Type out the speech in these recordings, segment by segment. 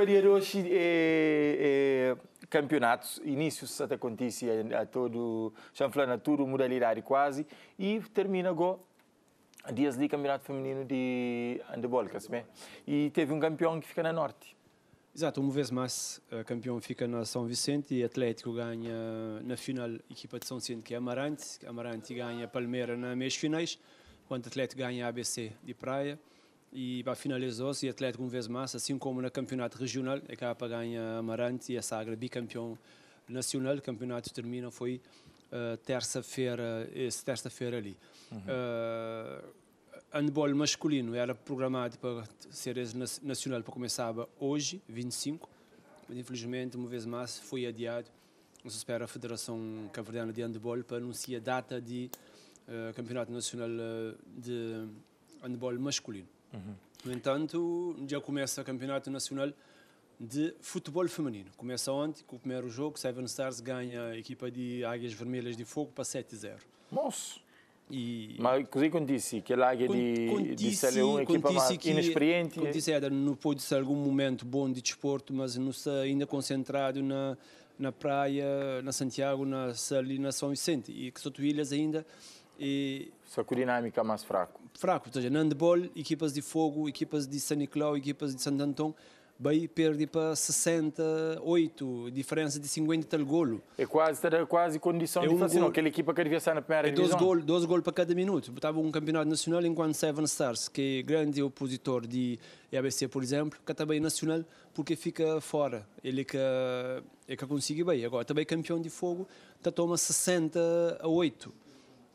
acompanhar hoje é, é, campeonatos, inícios até acontece a, a todo, chanflana tudo, modalidade quase, e termina agora dias de campeonato feminino de se bem? E teve um campeão que fica na Norte. Exato, uma vez mais, campeão fica na São Vicente e Atlético ganha na final equipa de São Vicente, que é Amarante. Amarante ganha Palmeira na meias finais, enquanto Atlético ganha ABC de Praia e finalizou-se e Atlético uma vez mais, assim como no campeonato regional, acaba é para ganhar Amarante e a Sagra bicampeão nacional, o campeonato termina, foi uh, terça-feira, esse terça-feira ali. Uhum. Uh, handball masculino era programado para ser nacional para começar hoje, 25, mas infelizmente, uma vez mais, foi adiado. Não se espera a Federação Caverdiana de Handball para anunciar a data de uh, Campeonato Nacional de Handball Masculino. Uhum. No entanto, já começa o Campeonato Nacional de Futebol Feminino. Começa ontem com o primeiro jogo, Seven Stars ganha a equipa de Águias Vermelhas de Fogo para 7-0. Moço! E... Mas così con Dissi, che l'Aghia di, di Sale 1 è un'equipa inexperiente é? disse Dissi não pode ser algum momento bom de desporto, mas não está ainda concentrado na, na praia, na Santiago, na salina na São Vicente. E que Ilhas ainda e, Só que o mais fraco. Fraco, ou seja, handball, equipas de Fogo, equipas de São Nicolau, equipas de Santo Antão, Bahia perde para 68, diferença de 50 tal golo. É quase, era quase condição é um de fazer gol. aquela equipa que devia ser na primeira é dois divisão. dois golos para cada minuto. Estava um campeonato nacional enquanto Seven Stars, que é grande opositor de ABC, por exemplo, que também é nacional, porque fica fora. Ele que, é que consegue bem. Agora, também campeão de fogo, está toma 68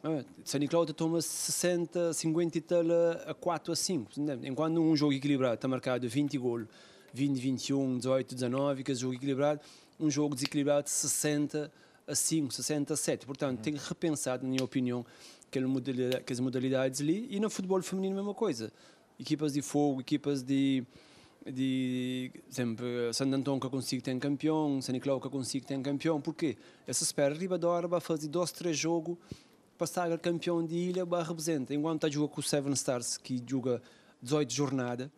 é, Sani Cláudio toma 60, 50 e tal a 4 a 5. Enquanto um jogo equilibrado está marcado 20 gol, 20, 21, 18, 19, que é jogo equilibrado, um jogo desequilibrado 60 a 5, 60 a 7. Portanto, uhum. tem repensado, na minha opinião, aquelas modalidades, modalidades ali. E no futebol feminino, a mesma coisa. Equipas de fogo, equipas de de sempre Santo Antônio que consigo ter campeão, San Nicolau que consigo ter campeão, porque essa espera Ribadora vai fazer dois, três jogos passar campeão de ilha para representa. Enquanto está a jogar com o Seven Stars, que joga 18 jornadas,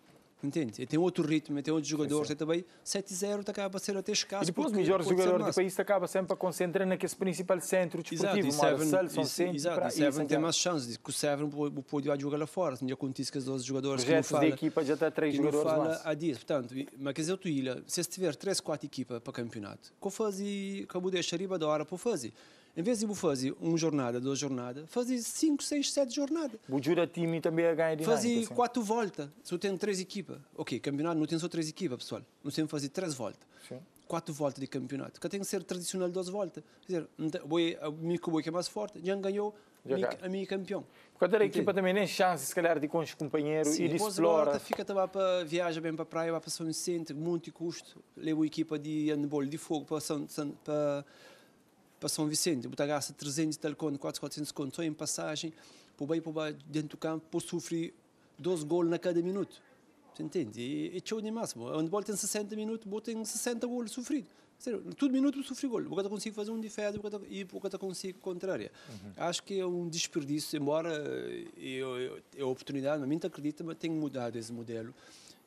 entende? E tem outro ritmo, tem outros jogadores, tem também 7-0 tá, acaba a ser até escasso. E depois os melhores jogadores do país acaba sempre a concentrar naquele principal centro desportivo, o e Seven, são sempre exato, e Seven tem mais chances, que o Seven pode ir jogar lá fora, já acontece que os 12 jogadores que não fala, equipa já está 3 jogadores não fala há dias, portanto, mas quer dizer, tu ilha, se tiver 3, 4 equipas para campeonato, o que fazes, acabou de deixar riba da hora para fazer. Em vez de fazer uma jornada, duas jornadas, fazia cinco, seis, sete jornadas. O jura time também a é ganhar Fazia assim. quatro voltas. Só tem três equipas. Ok, campeonato não tem só três equipas, pessoal. Não tem que fazer três voltas. Sim. Quatro voltas de campeonato. Que tem que ser tradicional duas voltas. Quer dizer, o a minha que é mais forte, já ganhou a minha campeão. Porque a equipa também nem chance, se calhar, de ir com os companheiros e de explorar. Sim, fica também para viajar bem para a praia, para São Vicente, muito custo. Levo a equipa de handball de fogo para São... Para para São Vicente, botar gasta 300 tal conto, 400, 400 conto só em passagem, por bem, por baixo, dentro do campo, para sofrer 12 gols na cada minuto. Você entende? E, e show de máximo. A handball tem 60 minutos, eu tenho 60 gols sofridos. todo minuto sofre gol. gol. que eu consigo fazer um diferente e que eu consigo contrária. Uhum. Acho que é um desperdício, embora eu, é a oportunidade, não me acredito, mas tenho mudado esse modelo.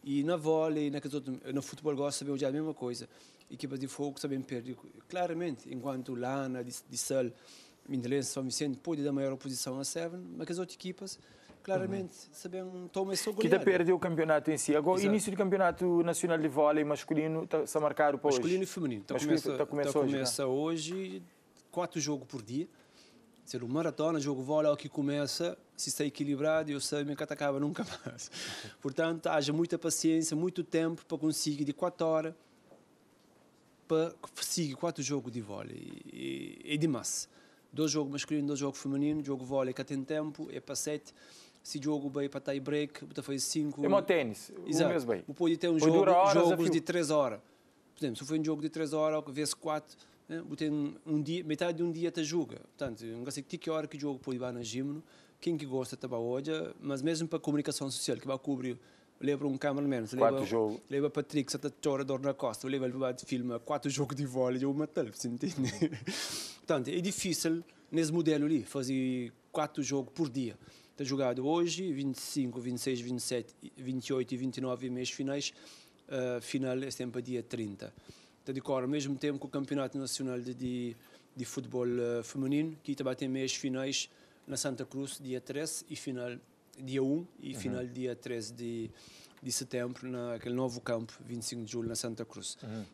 E na vôlei, naqueles né, outros, no futebol gosto de hoje a mesma coisa. Equipas de fogo também perdem claramente, enquanto Lana, Sal, Mindelense, São Vicente pode dar maior oposição a Seven, mas as outras equipas claramente uhum. sabem tomam essa goleada. Que perdeu o campeonato em si. Agora, o início do campeonato nacional de vôlei masculino está a marcar para hoje. Masculino e feminino. Está a começar começa, é tá então hoje, começa hoje, quatro jogos por dia ser uma maratona, jogo é o que começa, se está é equilibrado, eu sei que acaba nunca mais. Portanto, haja muita paciência, muito tempo para conseguir de 4 horas para seguir 4 jogos de vôlei. É demais. Dois jogos masculinos, dois jogos femininos, jogo vôlei que tem tempo, é para 7 se jogo bem é para tie break, para foi 5. É o tênis, Exato. Pode ter um jogo, jogos de 3 horas. Por exemplo, se for um jogo de 3 horas, vê-se 4 né? Botem um dia, metade de um dia te julga. Portanto, não sei que tipo hora que jogo pode ir na gimno, quem que gosta de hoje, mas mesmo para a comunicação social, que vai cobrir leva um cameraman, leva, jogo. leva Patrick, Santa Tora, Dorna Costa, leva ele de filme, quatro jogos de vôlei, uma tela, você entende? Portanto, é difícil nesse modelo ali, fazer quatro jogos por dia. Está jogado hoje, 25, 26, 27, 28 e 29 e meios finais, uh, final é sempre dia 30 está a ao mesmo tempo que o Campeonato Nacional de, de, de Futebol uh, Feminino, que também tem meias finais na Santa Cruz, dia 13 e final dia 1 e uhum. final dia 13 de, de setembro, naquele novo campo, 25 de julho, na Santa Cruz. Uhum.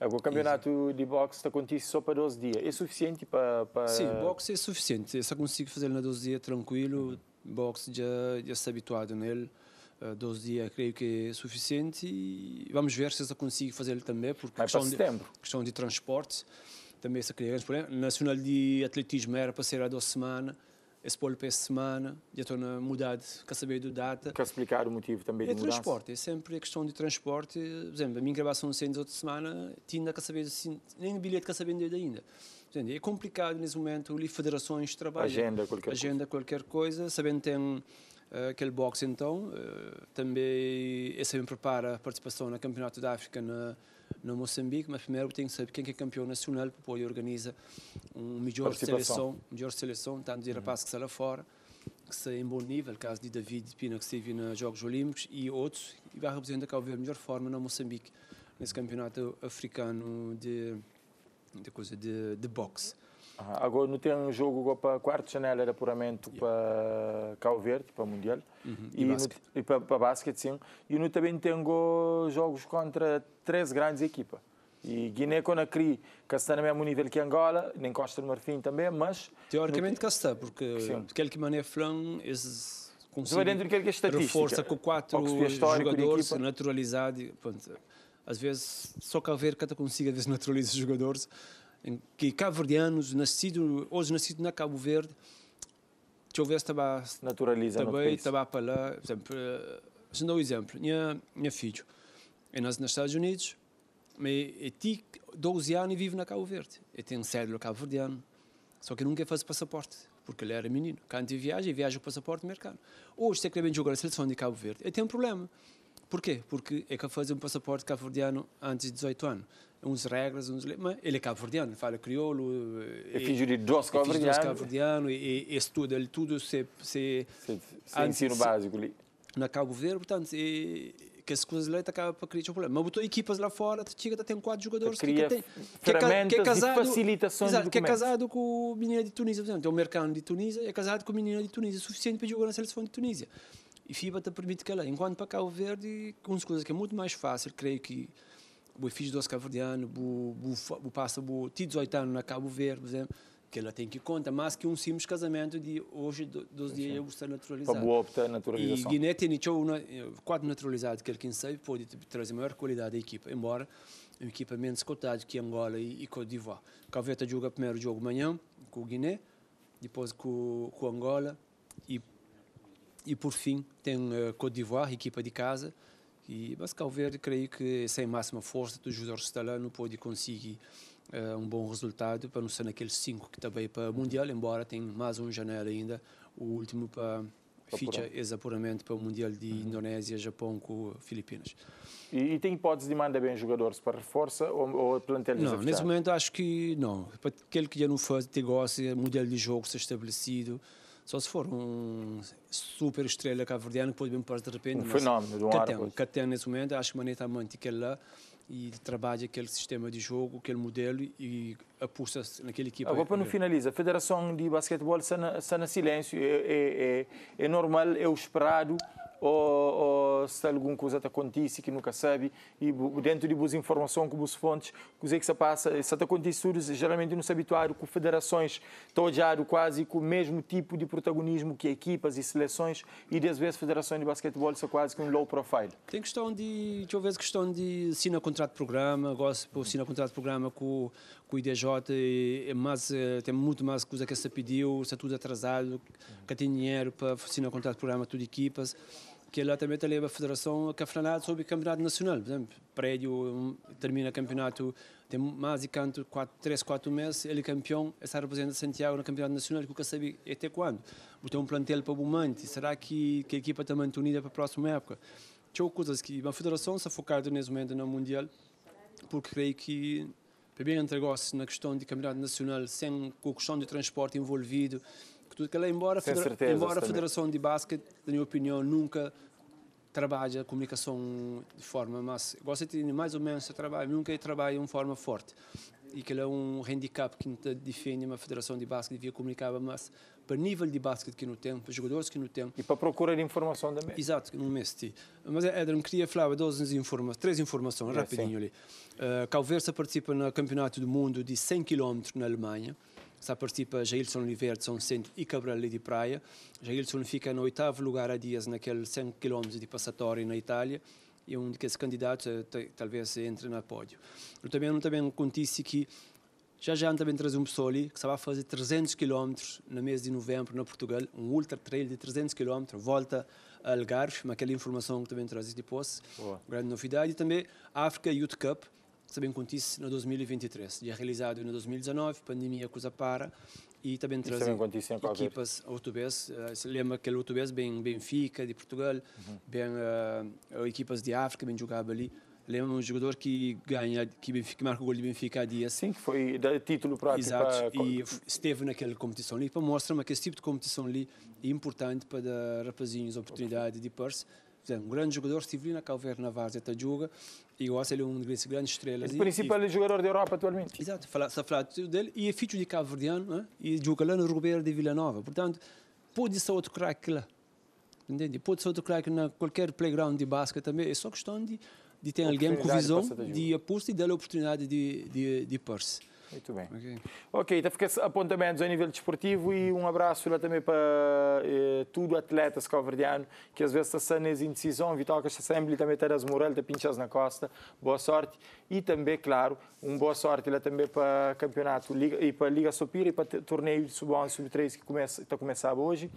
É, o campeonato de boxe está contigo só para 12 dias. É suficiente para, para. Sim, boxe é suficiente. Eu só consigo fazer na 12 dias tranquilo. Uhum. Boxe já, já se habituado nele. 12 eh, dias creio que é suficiente e vamos ver se eu consigo fazer também, porque questão de, questão de transporte também se cria grandes problemas. Nacional de Atletismo era para ser a duas semanas, esse polo para essa semana, já estou na mudada, quer saber do data. Quer explicar o motivo também é de mudança? É transporte, é sempre a questão de transporte. Por exemplo, a minha gravação sendo outra semana, tinha que saber, nem bilhete que saber ainda. Entende? É complicado nesse momento, ali federações trabalham. Agenda qualquer agenda, coisa. Agenda qualquer coisa, sabendo que tem eh, aquele boxe então. Eh, também esse me prepara a participação no Campeonato da África na, no Moçambique, mas primeiro tenho que saber quem é campeão nacional para poder organizar uma melhor seleção, melhor seleção, tanto de uhum. rapazes que saem lá fora, que saem em bom nível, caso de David Pina que esteve nos Jogos Olímpicos e outros, e vai representar Cabo Verde melhor forma no Moçambique, nesse campeonato africano de, de coisa de, de boxe. Agora não tem um jogo para quarto janela, era puramente yeah. para Cabo Verde, para Mundial. Uhum. E, e, no, e, para, para basquete, sim. E não também tem jogos contra 13 grandes equipas. E Guiné-Conakry, que está no mesmo nível que é Angola, nem Costa do Marfim também, mas... Teoricamente no... está, porque sim. de qualquer maneira Flan esses consegue... dentro de qualquer estatística. com quatro jogadores naturalizados. Às vezes, só que a que até consiga desnaturalizar os jogadores que cabo-verdianos, nascido, hoje nascido na Cabo Verde, talvez estava... Naturaliza no país. Estava para lá, por exemplo, eh, se dou um exemplo, minha, minha filho, eu é nasci nos Estados Unidos, mas eu tinha 12 anos e vivo na Cabo Verde. Eu tenho um cérebro cabo-verdiano, só que eu nunca fiz passaporte, porque ele era menino. Quando eu viaja eu viaja com passaporte americano. Hoje, se eu quero jogar a seleção de Cabo Verde, eu tenho um problema. Porquê? Porque eu que faz um passaporte cabo-verdiano antes de 18 anos uns regras, uns... mas ele é cabo-verdiano, fala crioulo. É eh, filho de dois cabo-verdianos. cabo-verdiano e, e estuda ele tudo, se... se, se, se ensino básico ali. Na Cabo-Verde, portanto, e, que as coisas lá acaba para criar problema. Mas botou equipas lá fora, chega, tem quatro jogadores que, tem, que, é, que é casado, facilitações exato, que é casado com o menino de Tunísia, por exemplo, tem um mercado de Tunísia, é casado com o menino de Tunísia, suficiente para jogar na seleção de Tunísia. E FIBA te permite que lá, enquanto para Cabo Verde, com as coisas que é muito mais fácil, creio que bo filho doce cabo-verdiano, bo, bo, bo passa ti 18 anos na Cabo Verde, por exemplo, que ela tem que conta, mais que um simples casamento de hoje, dos dias, eu gostar naturalizar, Para opta naturalização. E Guiné tem um quatro naturalizados, que ele quem sabe pode trazer maior qualidade à equipa, embora um menos cotada que Angola e, e Côte d'Ivoire. Caveta joga primeiro jogo amanhã com o Guiné, depois com, com Angola e, e por fim tem uh, Côte d'Ivoire, equipa de casa, e, mas Calverde creio que sem máxima força do jogador estalano pode conseguir uh, um bom resultado para não ser naqueles cinco que também é para o Mundial, embora tem mais um janela ainda, o último para ficha exapuramento para o Mundial de uhum. Indonésia, Japão com Filipinas. E, e, tem hipótese de mandar bem jogadores para reforça ou, ou plantel Não, nesse momento acho que não. Para aquele que já não faz, te gosto, o modelo de jogo está estabelecido, só se for um super estrela cabo-verdiano que pode bem parar de repente. Um fenómeno, de um árbitro. Catan, nesse momento, acho maneira que tá ele lá e trabalha aquele sistema de jogo, aquele modelo e aposta naquela equipa. Agora, para não é. finalizar, a Federação de Basquetebol está na, está na silêncio, é, é, é, é normal, é o esperado, ou, ou, se alguma coisa que acontece que nunca sabe e dentro de boas informações, com boas fontes, coisa que se passa, se acontecer tudo, geralmente não se habituaram com federações, estão olhando quase com o mesmo tipo de protagonismo que equipas e seleções e às vezes federações de basquetebol são quase que um low profile. Tem questão de, deixa eu ver, questão de assinar contrato de programa, gosto de assinar contrato de programa com, com o IDJ, é mais, eh, tem muito mais coisa que se pediu, está tudo atrasado, que tem dinheiro para assinar contrato de programa, tudo equipas que é também leva a Federação a sobre o campeonato nacional. Por exemplo, prédio termina campeonato, tem mais e canto 3, 4 meses, ele é campeão, está representando Santiago no campeonato nacional, que nunca sabe até quando. tem um plantel para o Bumante, será que, que a equipa está unida para a próxima época? Tinha coisas que a Federação está focada nesse momento no Mundial, porque creio que também entregou-se na questão de campeonato nacional, sem a questão de transporte envolvido, tudo que ela, embora, Sem federa certeza, embora a Federação de Basquet na minha opinião, nunca trabalha a comunicação de forma, mas gosta de ter mais ou menos trabalho, nunca trabalha de forma forte. E que é um handicap que não defende uma Federação de Basquete devia comunicar, mas para o nível de basquet que não tem, para os jogadores que não tem. E para procurar informação também. Exato, no mês. Mas, Edram, eh, queria falar duas informações três informações, é, rapidinho sim. ali. Uh, Calversa participa no Campeonato do Mundo de 100 km na Alemanha. Está a participa Jailson Oliveira São Centro e Cabral de Praia. Jailson fica no oitavo lugar a dias naquele 100 km de passatório na Itália e é um desses candidatos talvez entre no pódio. Eu também não também contisse que já já também traz um pessoal ali que estava a fazer 300 km no mês de novembro na Portugal, um ultra trail de 300 km, volta a Algarve, mas aquela informação que também traz depois, Boa. grande novidade. E também a África Youth Cup, também isso? no 2023. Já realizado no 2019, pandemia, coisa para, e também traz equipas portuguesas. Eh, se lembra que o português bem Benfica, de Portugal, uhum. bem uh, equipas de África, bem jogava ali. Lembra um jogador que ganha, que, Benfica, marca o gol de Benfica há dias. Sim, que foi da título para. Exato, para... e esteve naquela competição ali, para mostrar que esse tipo de competição ali é importante para dar rapazinhos a oportunidade de pôr-se um grande jogador, estive na Vaz, está Várzea, joga, e eu acho ele um das grandes estrelas. O principal e, jogador da Europa atualmente. Exato, fala, se fala dele, e é filho de Cabo Verdeano, né? e joga lá no Ribeiro de Vila Nova. Portanto, pode ser outro craque lá. Entende? Pode ser outro craque na qualquer playground de basquete também. É só questão de, de ter alguém com visão, de apostar e dar a oportunidade de, de, de pôr-se. Muito bem. Ok, então fica apontamentos a nível desportivo e um abraço lá também para eh, tudo atleta calverdiano, que às vezes está nessa é indecisão, Vital que está sempre, também Teres Morel, de pinchas na costa, boa sorte. E também, claro, um boa sorte lá também para campeonato Liga, e para Liga Sopira e para torneio de sub-11 sub-3 que começa, está a começar hoje.